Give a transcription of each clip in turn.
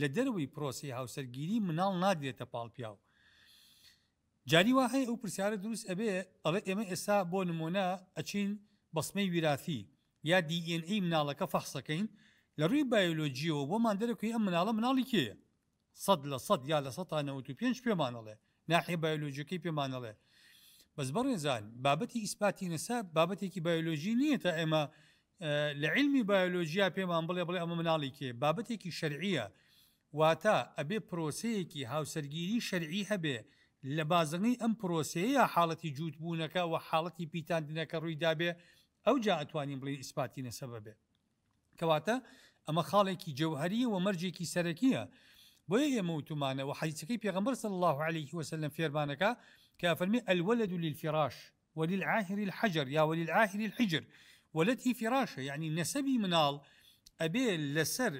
لە دەروی پرۆسی هاوسەرگیری مناڵ نادرێتە پاڵپیا و جاری وا هەیە ئەو پرسیارە دروست ئەبێ ئەڵێ ئێمە ئێستا بۆ نمونە ئەچین بەسمەی ویراتی یا دیNA مناڵەکە فەخسەکەین لە ڕووی بایۆلۆجیەوە بۆمان دەرەکەی ئەم مناڵە مناڵی کێە سەد لە سەد یا لە 1995 پێمانەڵێ ناحی بایۆلۆژیەکەی پێمانەڵێ بەس بەڕێزان بابەتی ئیسپاتی نسا بابەتێکی بایۆلۆژی نییە تا ئێمە لە علمی بایۆلۆژیا پێمان بڵێ بڵێ ئەمە مناڵی کێ بابەتێکی شەرعە واتە ئەبێ پرۆسەیەکی هاوسەرگیری شەرعی هەبێ لە بازنگی ئەم پرۆسەیە حاڵەتی جووتبوونەکە و حاڵەتی پیتاندنەکە ڕوویدابێ ئەو جا ئەتوانین بڵێ ئیسپاتی نەسەبە بێ کەواتە ئەمە خاڵێکی جەوهری و مەرجێکی سەرەکیە بۆیە ئێمە وتمانەوە حیسەکەی پێغمبەر صلی الله عليه وسلم فێرمانەکە کە فەرمی ئەلوەلد للفراش وللعاهر الحجر یا وللعاهر الحجر ولەتی فراشە یعنی نەسەبی مناڵ ئەبێ لەسەر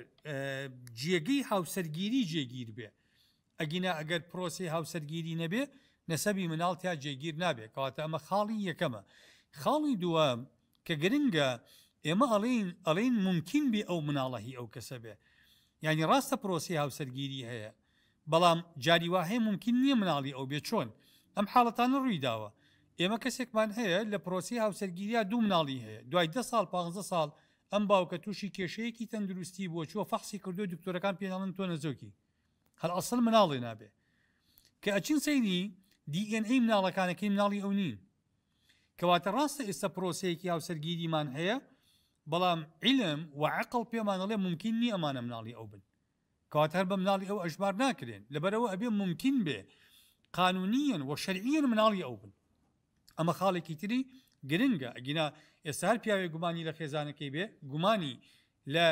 جێگەی هاوسەرگیری جێگیر بێ ئەگینا ئەگەر پرۆسی هاوسەرگیری نەبێ نەسەبی مناڵتیا جێگیر نابێت کەواتە ئەمە خاڵی یەکەمە خاڵی دووە کە گرنگە ئێمە ئەڵین ئەڵین ممکن بێ ئەو مناڵەهی ئەو کەسە بێ ینی ڕاستە پرۆسی هاوسەرگیری هەیە بەڵام جاریواهەیە ممکن نییە مناڵی ئەو بێ چۆن ئەم حاڵەتانە ڕووی داوە ئێمە کەسێکمان هەیە لە پرۆسی هاوسەرگیریا دوو مناڵی هەیە دوای ده سال 15 سال ئەم باوکە تووشی کێشەیەکی تەندروستی بۆ چوە فەخسی کردو دکتۆرەکان پێناڵن تۆ نەزۆکی هەر ئەسڵ مناڵێ نابێ کە ئەچین سەیدی دیNA مناڵەکانەکەی مناڵی ئەو نین کەواتە ڕاستە ئێستا پرۆسەیەکی هاوسەرگیریمان هەیە بەڵام عیلم و عقل پێمانەڵێ ممکن نی ئەمانە مناڵی ئەو بن کەواتەر بە مناڵی ئەو ئەژبار ناکرێن لەبەرەوە ئەبێ ممکن بێ قانونیان و شەرعیان مناڵی ئەو بن ئەمە خاڵێکی تری گرنگە ئەگینا ئێسار پیاوێ گومانی لە خێزانەکەی بێ گومانی لە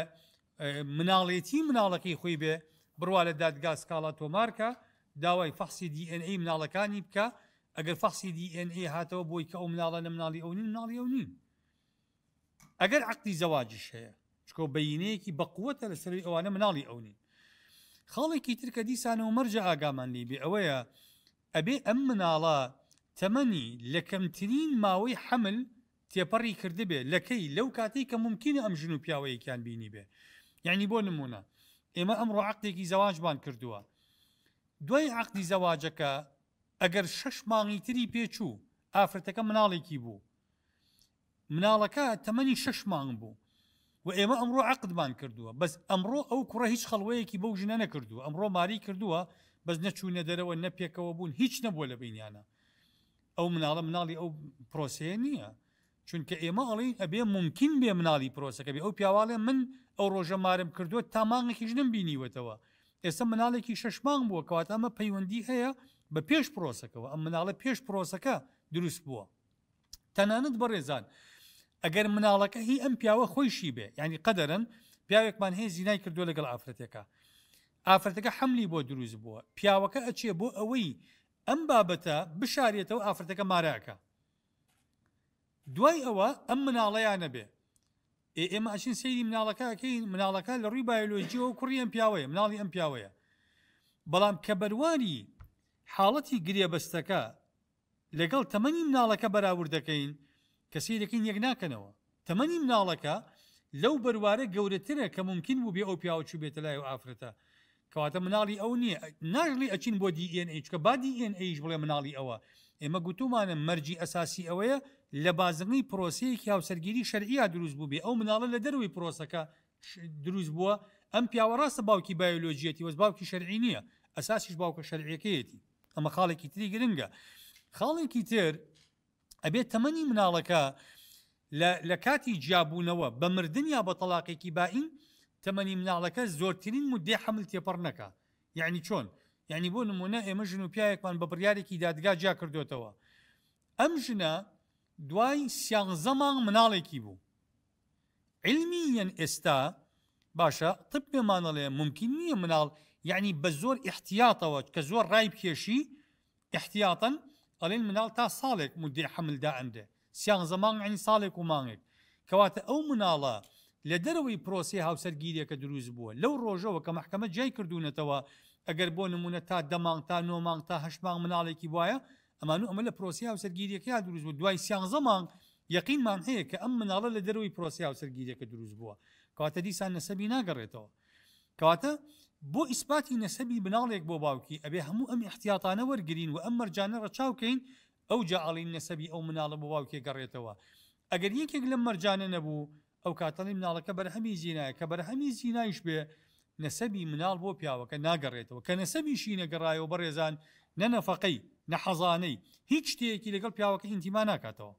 مناڵێتی مناڵەکەی خۆی بێ بڕوا لە دادگا سکاڵا تۆمارکە داوای فەخسی DNA مناڵەکانی بکە ئەگەر فەخسی DNA هاتەوە بۆی کە ئەو مناڵە لە مناڵی ئەو نین مناڵی ئەو نین ئەگەر عقتی زەواجیش هەیە چکۆ بەینەیەکی بەقوتە لەسەر ئەوانە مناڵی ئەو نین خاڵێکی ترکە دیسانەوە مەرجە ئاگامان لی بێ ئەوەیە ئەبێ ئەم مناڵە تەمەنی لە کەمترین ماوەی حمل تێپەڕی کردبێ لەکەی لەو کاتی کە ممکنە ئەم ژن و پیاوەیەکیان بینی بێ یعنی بۆ نمونە ئێمە ئەمڕۆ عقتێکی زەواجبان کردووە دوای عقدی زەواجەکە ئەگەر شش مانگی تری پێچوو ئافرەتەکە مناڵێکی بوو مناڵەکە تەمەنی شش مانگ بوو و ئێمە ئەمڕۆ عقدمان کردووە بەس ئەمڕۆ ئەو کوڕە هیچ خەڵوەیەکی بەو ژنە نەکردووە ئەمڕۆ ماری کردووە بەس نەچوونە دەرەوە نەپێکەوە بوون هیچ نەبووە لە بینیانە ئەو مناڵە مناڵی ئەو پرۆسێ نییە چونکە ئێمە ئەڵی ئەبێ ممکن بێ مناڵی پرۆسەکەبی ئەو پیاواڵێ من ئەو ڕۆژە مارم کردووە تامانێکیش نم بینیوەتەوە ئێستا مناڵێکی شەشمان بووە کەواتە ئەمە پەیوەندی هەیە بە پێش پرۆسەکەەوە ئەم مناڵە پێش پرۆسەکە دروست بووە تەنانەت بەڕێزان ئەگەر مناڵەکە هی ئەم پیاوە خۆیشی بێ ینی قەدەرن پیاوێکمان هەیە زینای کردو لەگەڵ ئافرەتێکە ئافرەتەکە حملی بۆ دروست بووە پیاوەکە ئەچێ بۆ ئەوەی ئەم بابەتە بشارێتەوە ئافرەتەکە ماراکە دوای ئەوە ئەم مناڵەیانە بێ ئێمە ئەچین سری مناڵەکەکەین مناڵەکە لە ڕووی بایلۆجیەوە کوڕی ئەم پیاوەیە مناڵی ئەم پیاوەیە بەڵام کە بەروانی حاڵەتی گرێبەستەکە لەگەڵ تەمەنی مناڵەکە بەراورد دەکەین کەسی دەکەین یەک ناکەنەوە تەمەنی مناڵەکە لەو بەروارە گەورەترە کە ممکن بوو بێ ئەو پیاوەچوو بێتە لای و ئافرەتە کەواتە مناڵی ئەو نییە ناژلی ئەچین بۆ دیN چکە با دیN بڵێ مناڵی ئەوە ئێمە گوتومانە مەرجی ئەساسی ئەوەیە لە بازنگی پرۆسەیەکی هاوسەرگیری شەرعیا دروست بوو بێ ئەو مناڵە لە دەروی پرۆسەکە دروست بووە ئەم پیاوەڕاستە باوکی بایۆلۆژیەتی وەز باوکی شەرعی نییە ئەساسیش باوکە شەرعەکەیەتی ئەمە خاڵێکی تری گرنگە خاڵێکی تر ئەبێت تەمەنی مناڵەکە لە کاتی جیاببوونەوە بە مردن یا بە تەلاقێکی باین تەمەنی مناڵەکە زۆرترین مدێ حمل تێپەر نەکە یعنی چۆن یعنی بۆ نمونە ئێمە ژن و پیاەکمان بە بڕیارێکی دادگا جا کردوێتەوە ئەم ژنە دوای سیانزەمان مناڵێکی بوو علمی یەن ئێستا باشە تب پێمانەڵێ ممکن نییە مناڵ یعنی بە زۆر احتیاطەوە کە زۆر ڕای پێشی احتیاطن ئەلێن مناڵ تا ساڵێک مدێ حملدا ئەندێ سیان زەمان عنی ساڵێک و مانێک کەواتە ئەو مناڵە لە دەرەوەی پرۆسی هاوسەرگیریەکە دروست بووە لەو ڕۆژەوە کە محکەمە جای کردوونەتەوە ئەگەر بۆ نمونە تا دەمانگ تا نۆمانگ تا هەشمانگ مناڵێکی وایە ئەمان و ئەمە لە پرۆسی هاوسەرگیریەکە دروست بوو دوای سیانزەمان یقینمان هەیە کە ئەم مناڵە لە دەروی پرۆسی هاوسەرگیریەکە دروست بووە کاتە دیسان نەسەبی ناگەڕێتەوە کاتە بۆ ئیسپاتی نەسەبی بناڵێک بۆ باوکی ئەبێ هەموو ئەم احتیاطانە وەرگین و ئەم مەرجانە ڕەچاوکەین ئەو جاعاڵین نەسەبی ئەو مناڵە بۆ باوکێ گەڕێتەوە ئەگەر یەکێک لە مەرجانە نەبوو ئەو کاتەڵی مناڵەکە بەرهەمی زیینایە کە بەرهەمی زیینایش بێ نەسەبی مناڵ بۆ پیاوەکە ناگەڕێتەوە کە نەسەبی شینەگەڕایەوە بەڕێزان نەنەفقەی نەحەزانەی هیچ شتێکی لەگەڵ پیاوەکە ئینتیما ناکاتەوە.